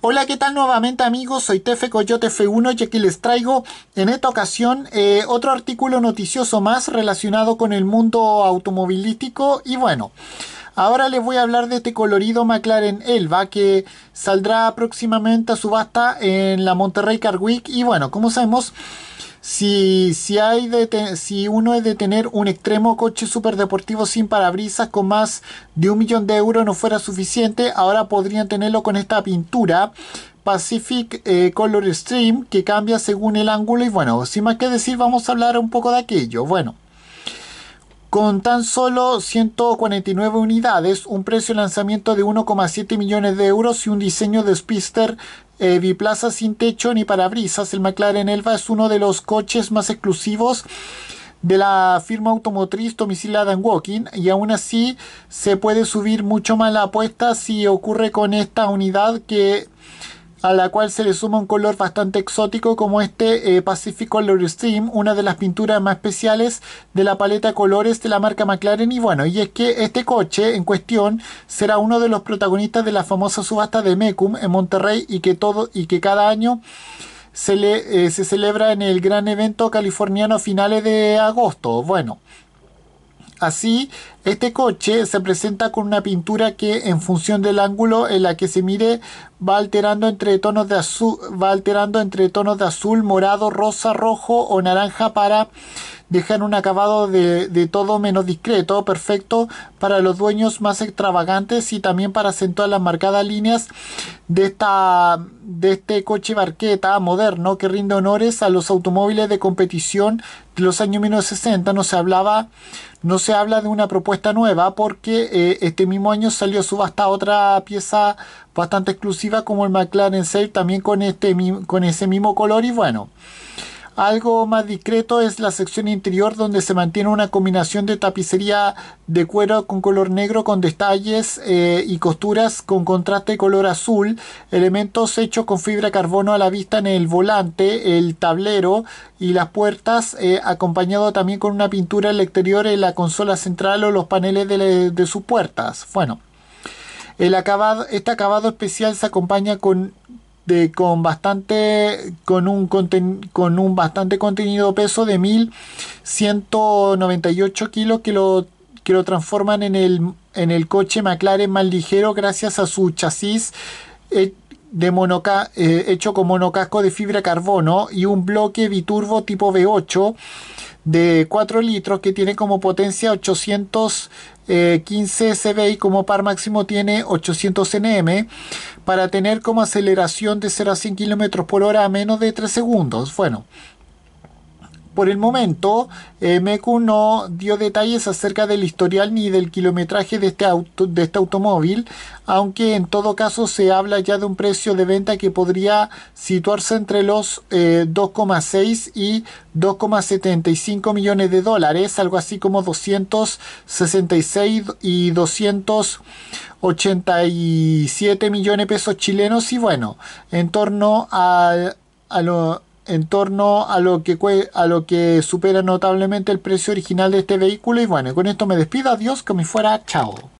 Hola, ¿qué tal nuevamente amigos? Soy Tefe Coyote F1 y aquí les traigo en esta ocasión eh, otro artículo noticioso más relacionado con el mundo automovilístico y bueno... Ahora les voy a hablar de este colorido McLaren Elva que saldrá próximamente a subasta en la Monterrey Car Week y bueno, como sabemos si, si, hay si uno es de tener un extremo coche super deportivo sin parabrisas con más de un millón de euros no fuera suficiente, ahora podrían tenerlo con esta pintura Pacific eh, Color Stream que cambia según el ángulo y bueno, sin más que decir vamos a hablar un poco de aquello. Bueno. Con tan solo 149 unidades, un precio de lanzamiento de 1,7 millones de euros y un diseño de Spister eh, biplaza sin techo ni parabrisas, el McLaren Elva es uno de los coches más exclusivos de la firma automotriz domicilada en Walking. y aún así se puede subir mucho más la apuesta si ocurre con esta unidad que a la cual se le suma un color bastante exótico como este eh, Pacific Color stream una de las pinturas más especiales de la paleta de colores de la marca McLaren y bueno, y es que este coche en cuestión será uno de los protagonistas de la famosa subasta de Mecum en Monterrey y que todo y que cada año se, eh, se celebra en el gran evento californiano finales de agosto. Bueno, Así, este coche se presenta con una pintura que en función del ángulo en la que se mire va alterando entre tonos de azul, va alterando entre tonos de azul, morado, rosa, rojo o naranja para dejar un acabado de, todo menos discreto, perfecto para los dueños más extravagantes y también para acentuar las marcadas líneas de, esta, de este coche barqueta moderno que rinde honores a los automóviles de competición de los años 1960. No se hablaba, no se habla de una propuesta nueva porque eh, este mismo año salió a subasta otra pieza bastante exclusiva como el McLaren Cell también con, este, con ese mismo color y bueno. Algo más discreto es la sección interior donde se mantiene una combinación de tapicería de cuero con color negro con detalles eh, y costuras con contraste de color azul, elementos hechos con fibra carbono a la vista en el volante, el tablero y las puertas, eh, acompañado también con una pintura al exterior en la consola central o los paneles de sus puertas. Bueno acabado, este acabado especial se acompaña con, de, con bastante con un, con un bastante contenido peso de 1198 kilos que lo, que lo transforman en el, en el coche McLaren más ligero gracias a su chasis eh, de monoca eh, hecho con monocasco de fibra carbono y un bloque biturbo tipo V8 de 4 litros que tiene como potencia 815 sb y como par máximo tiene 800 nm para tener como aceleración de 0 a 100 km por hora a menos de 3 segundos. Bueno, por el momento, eh, MECU no dio detalles acerca del historial ni del kilometraje de este, auto, de este automóvil, aunque en todo caso se habla ya de un precio de venta que podría situarse entre los 2,6 eh, y 2,75 millones de dólares, algo así como 266 y 287 millones de pesos chilenos y bueno, en torno a, a lo en torno a lo que a lo que supera notablemente el precio original de este vehículo y bueno, con esto me despido, adiós, que me fuera, chao.